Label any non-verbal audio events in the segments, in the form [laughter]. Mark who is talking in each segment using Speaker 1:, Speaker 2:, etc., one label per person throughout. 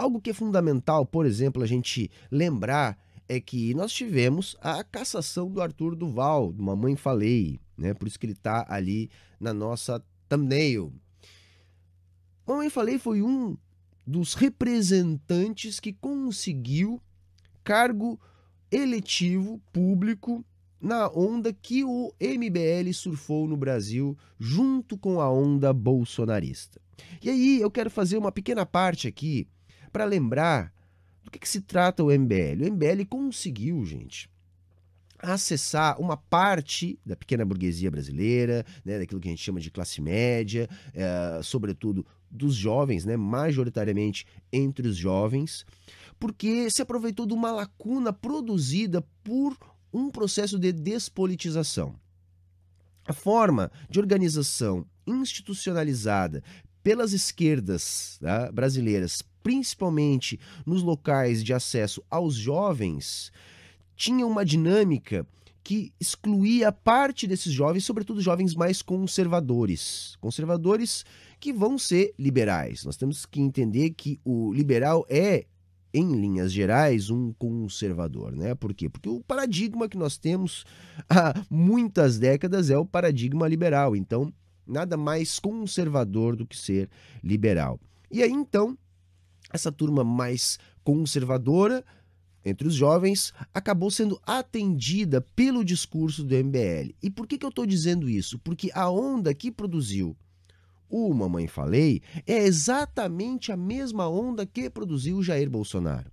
Speaker 1: Algo que é fundamental, por exemplo, a gente lembrar é que nós tivemos a cassação do Arthur Duval, do Mamãe Falei, né? Por isso que ele tá ali na nossa thumbnail. Mamãe Falei foi um dos representantes que conseguiu cargo eletivo público na onda que o MBL surfou no Brasil junto com a onda bolsonarista. E aí eu quero fazer uma pequena parte aqui para lembrar do que, que se trata o MBL. O MBL conseguiu, gente, acessar uma parte da pequena burguesia brasileira, né, daquilo que a gente chama de classe média, é, sobretudo dos jovens, né, majoritariamente entre os jovens, porque se aproveitou de uma lacuna produzida por um processo de despolitização. A forma de organização institucionalizada pelas esquerdas tá, brasileiras principalmente nos locais de acesso aos jovens, tinha uma dinâmica que excluía parte desses jovens, sobretudo jovens mais conservadores. Conservadores que vão ser liberais. Nós temos que entender que o liberal é em linhas gerais, um conservador, né? Por quê? Porque o paradigma que nós temos [laughs] há muitas décadas é o paradigma liberal. Então, nada mais conservador do que ser liberal. E aí, então, essa turma mais conservadora entre os jovens acabou sendo atendida pelo discurso do MBL. E por que, que eu estou dizendo isso? Porque a onda que produziu o Mamãe Falei é exatamente a mesma onda que produziu o Jair Bolsonaro.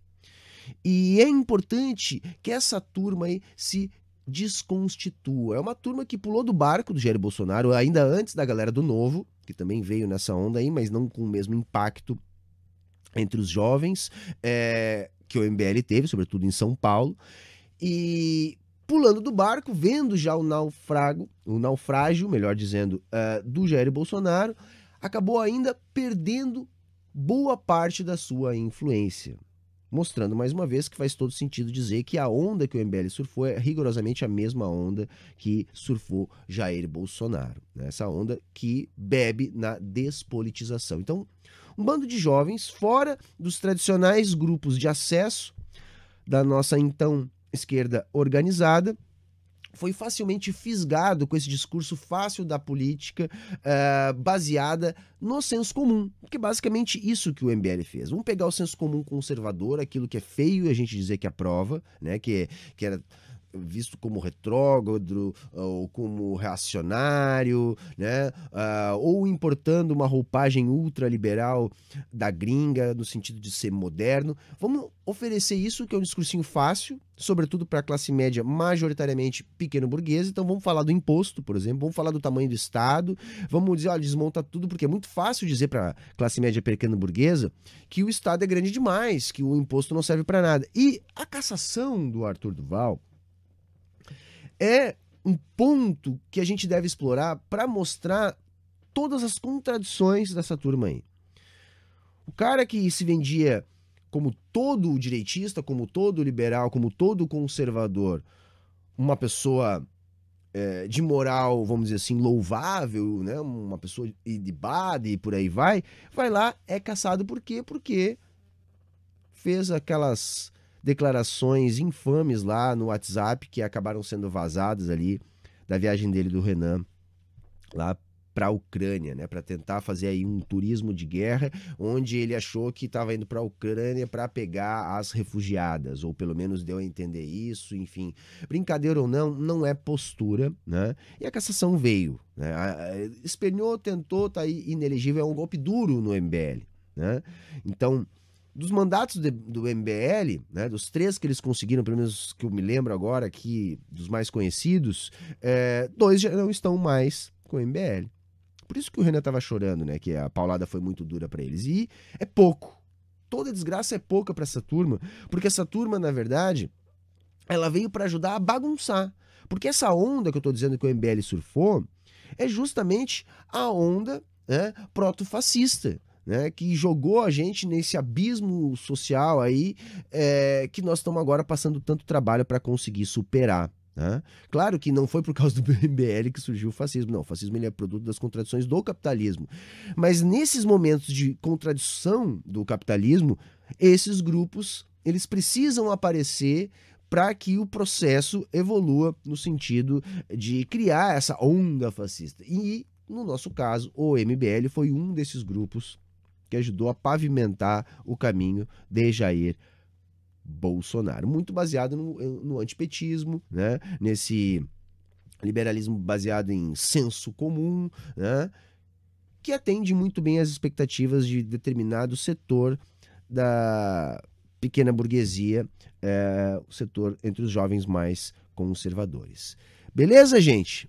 Speaker 1: E é importante que essa turma aí se desconstitua. É uma turma que pulou do barco do Jair Bolsonaro ainda antes da galera do Novo, que também veio nessa onda aí, mas não com o mesmo impacto entre os jovens é, que o MBL teve, sobretudo em São Paulo. E pulando do barco, vendo já o naufrago, o naufrágio, melhor dizendo, uh, do Jair Bolsonaro, acabou ainda perdendo boa parte da sua influência. Mostrando mais uma vez que faz todo sentido dizer que a onda que o MBL surfou é rigorosamente a mesma onda que surfou Jair Bolsonaro. Né? Essa onda que bebe na despolitização. Então, um bando de jovens fora dos tradicionais grupos de acesso da nossa então esquerda organizada foi facilmente fisgado com esse discurso fácil da política uh, baseada no senso comum, que é basicamente isso que o MBL fez. Vamos pegar o senso comum conservador, aquilo que é feio a gente dizer que aprova, é né? Que, é, que era visto como retrógrado ah, ou como reacionário, né? Uh, ou importando uma roupagem ultraliberal da gringa no sentido de ser moderno. Vamos oferecer isso que é um discursinho fácil, sobretudo para a classe média majoritariamente pequeno burguesa. Então vamos falar do imposto, por exemplo, vamos falar do tamanho do Estado, vamos dizer, olha, desmonta tudo, porque é muito fácil dizer para a classe média pequeno burguesa que o Estado é grande demais, que o imposto não serve para nada. E a cassação do Arthur Duval é um ponto que a gente deve explorar para mostrar todas as contradições dessa turma aí. O cara que se vendia como todo direitista, como todo liberal, como todo conservador, uma pessoa é, de moral, vamos dizer assim, louvável, né? uma pessoa de base e por aí vai, vai lá, é caçado por quê? Porque fez aquelas declarações infames lá no WhatsApp que acabaram sendo vazadas ali da viagem dele do Renan lá para a Ucrânia, né, para tentar fazer aí um turismo de guerra, onde ele achou que estava indo para a Ucrânia para pegar as refugiadas, ou pelo menos deu a entender isso, enfim. Brincadeira ou não, não é postura, né? E a cassação veio, né? Esperneou, tentou, tá aí inelegível, é um golpe duro no MBL, né? Então, dos mandatos de, do MBL, né, dos três que eles conseguiram, pelo menos que eu me lembro agora aqui, dos mais conhecidos, é, dois já não estão mais com o MBL. Por isso que o Renan estava chorando, né? Que a paulada foi muito dura para eles. E é pouco. Toda desgraça é pouca para essa turma, porque essa turma, na verdade, ela veio para ajudar a bagunçar. Porque essa onda que eu estou dizendo que o MBL surfou é justamente a onda né, proto-fascista né, que jogou a gente nesse abismo social aí é, que nós estamos agora passando tanto trabalho para conseguir superar. Né? Claro que não foi por causa do MBL [laughs] que surgiu o fascismo, não. O fascismo ele é produto das contradições do capitalismo. Mas nesses momentos de contradição do capitalismo, esses grupos eles precisam aparecer para que o processo evolua no sentido de criar essa onda fascista. E, no nosso caso, o MBL foi um desses grupos que ajudou a pavimentar o caminho de Jair Bolsonaro. Muito baseado no, no antipetismo, né? nesse liberalismo baseado em senso comum, né? que atende muito bem às expectativas de determinado setor da pequena burguesia, é, o setor entre os jovens mais conservadores. Beleza, gente?